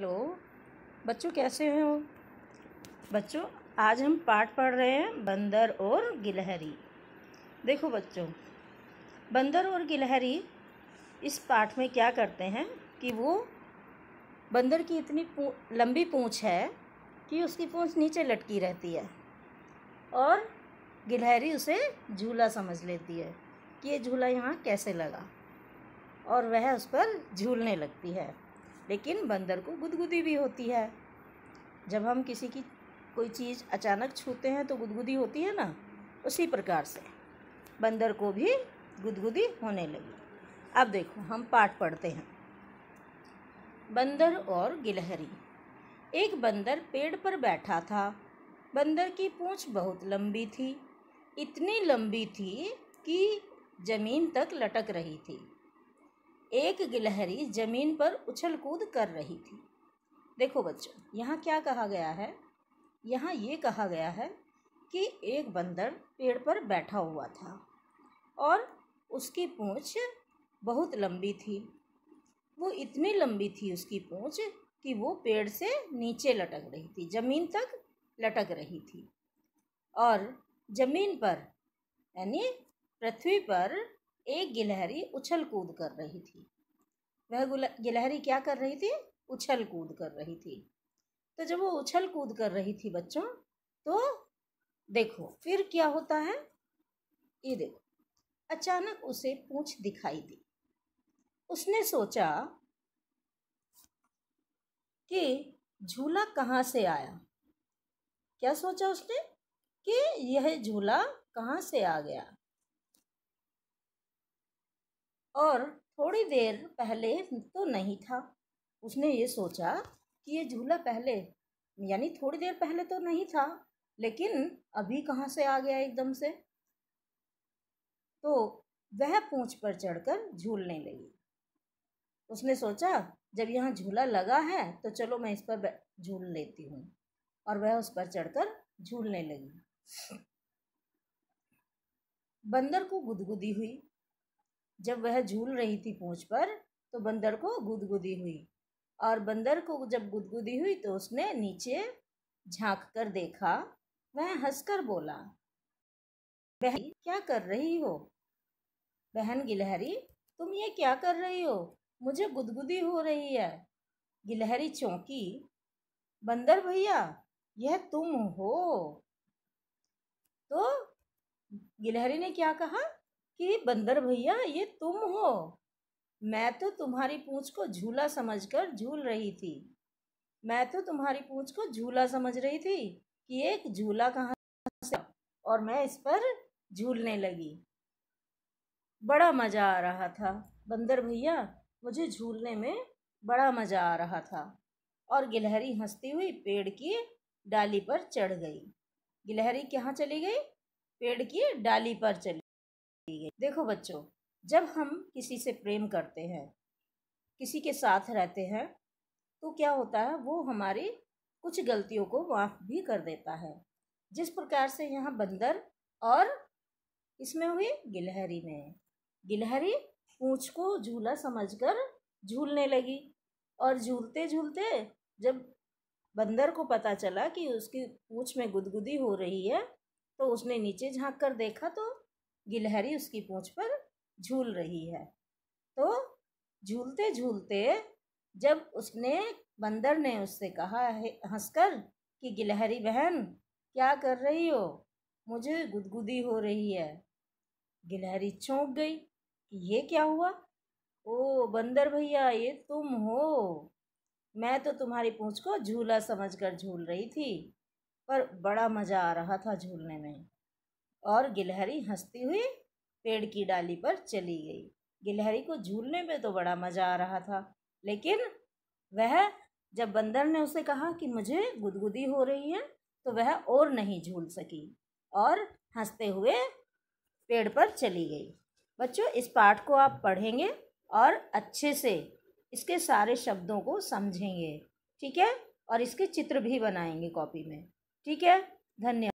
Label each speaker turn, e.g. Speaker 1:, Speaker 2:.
Speaker 1: hello बच्चों कैसे हो बच्चों आज हम पाठ पढ़ रहे हैं बंदर और गिलहरी देखो बच्चों बंदर और गिलहरी इस पाठ में क्या करते हैं कि वो बंदर की इतनी पू, लंबी पूँछ है कि उसकी पूँछ नीचे लटकी रहती है और गिलहरी उसे झूला समझ लेती है कि ये झूला यहाँ कैसे लगा और वह उस पर झूलने लगती है लेकिन बंदर को गुदगुदी भी होती है जब हम किसी की कोई चीज़ अचानक छूते हैं तो गुदगुदी होती है ना उसी प्रकार से बंदर को भी गुदगुदी होने लगी अब देखो हम पाठ पढ़ते हैं बंदर और गिलहरी एक बंदर पेड़ पर बैठा था बंदर की पूंछ बहुत लंबी थी इतनी लंबी थी कि ज़मीन तक लटक रही थी एक गिलहरी जमीन पर उछल कूद कर रही थी देखो बच्चों यहाँ क्या कहा गया है यहाँ ये कहा गया है कि एक बंदर पेड़ पर बैठा हुआ था और उसकी पूँछ बहुत लंबी थी वो इतनी लंबी थी उसकी पूँछ कि वो पेड़ से नीचे लटक रही थी ज़मीन तक लटक रही थी और ज़मीन पर यानी पृथ्वी पर एक गिलहरी उछल कूद कर रही थी वह गिलहरी क्या कर रही थी उछल कूद कर रही थी तो जब वो उछल कूद कर रही थी बच्चों तो देखो फिर क्या होता है ये देखो अचानक उसे पूछ दिखाई दी उसने सोचा कि झूला कहाँ से आया क्या सोचा उसने कि यह झूला कहाँ से आ गया और थोड़ी देर पहले तो नहीं था उसने ये सोचा कि ये झूला पहले यानी थोड़ी देर पहले तो नहीं था लेकिन अभी कहाँ से आ गया एकदम से तो वह पूंछ पर चढ़कर झूलने लगी उसने सोचा जब यहाँ झूला लगा है तो चलो मैं इस पर झूल लेती हूँ और वह उस पर चढ़कर झूलने लगी बंदर को गुदगुदी हुई जब वह झूल रही थी पूँछ पर तो बंदर को गुदगुदी हुई और बंदर को जब गुदगुदी हुई तो उसने नीचे झांक कर देखा वह हंसकर बोला बहन क्या कर रही हो बहन गिलहरी तुम ये क्या कर रही हो मुझे गुदगुदी हो रही है गिलहरी चौंकी बंदर भैया यह तुम हो तो गिलहरी ने क्या कहा कि बंदर भैया ये तुम हो मैं तो तुम्हारी पूँछ को झूला समझकर झूल रही थी मैं तो तुम्हारी पूँछ को झूला समझ रही थी कि एक झूला कहाँ से और मैं इस पर झूलने लगी बड़ा मज़ा आ रहा था बंदर भैया मुझे झूलने में बड़ा मज़ा आ रहा था और गिलहरी हंसती हुई पेड़ की डाली पर चढ़ गई गिलहरी कहाँ चली गई पेड़ की डाली पर चली देखो बच्चों जब हम किसी से प्रेम करते हैं किसी के साथ रहते हैं तो क्या होता है वो हमारी कुछ गलतियों को माफ़ भी कर देता है जिस प्रकार से यहाँ बंदर और इसमें हुई गिलहरी में गिलहरी पूछ को झूला समझकर झूलने लगी और झूलते झूलते जब बंदर को पता चला कि उसकी पूँछ में गुदगुदी हो रही है तो उसने नीचे झांक कर देखा तो गिलहरी उसकी पूँछ पर झूल रही है तो झूलते झूलते जब उसने बंदर ने उससे कहा है हंसकर कि गिलहरी बहन क्या कर रही हो मुझे गुदगुदी हो रही है गिलहरी चौंक गई कि ये क्या हुआ ओ बंदर भैया ये तुम हो मैं तो तुम्हारी पूँछ को झूला समझकर झूल रही थी पर बड़ा मज़ा आ रहा था झूलने में और गिलहरी हंसती हुई पेड़ की डाली पर चली गई गिलहरी को झूलने में तो बड़ा मज़ा आ रहा था लेकिन वह जब बंदर ने उसे कहा कि मुझे गुदगुदी हो रही है तो वह और नहीं झूल सकी और हंसते हुए पेड़ पर चली गई बच्चों इस पाठ को आप पढ़ेंगे और अच्छे से इसके सारे शब्दों को समझेंगे ठीक है और इसके चित्र भी बनाएंगे कॉपी में ठीक है धन्यवाद